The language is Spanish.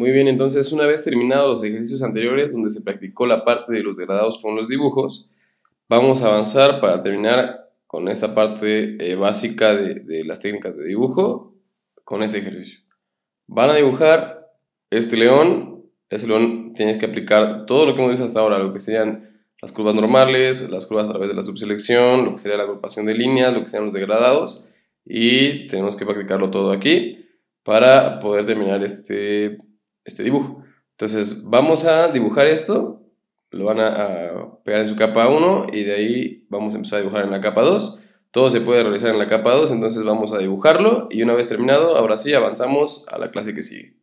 Muy bien, entonces una vez terminados los ejercicios anteriores donde se practicó la parte de los degradados con los dibujos, vamos a avanzar para terminar con esta parte eh, básica de, las técnicas de dibujo con este ejercicio. Van a dibujar este león, este león tienes que aplicar todo lo que hemos visto hasta ahora, lo que serían las curvas normales, las curvas a través de la subselección, lo que sería la agrupación de líneas, lo que serían los degradados y tenemos que practicarlo todo aquí para poder terminar este este dibujo. Entonces, vamos a dibujar esto, lo van a, pegar en su capa 1 y de ahí vamos a empezar a dibujar en la capa 2. Todo se puede realizar en la capa 2, entonces vamos a dibujarlo y una vez terminado, ahora sí avanzamos a la clase que sigue.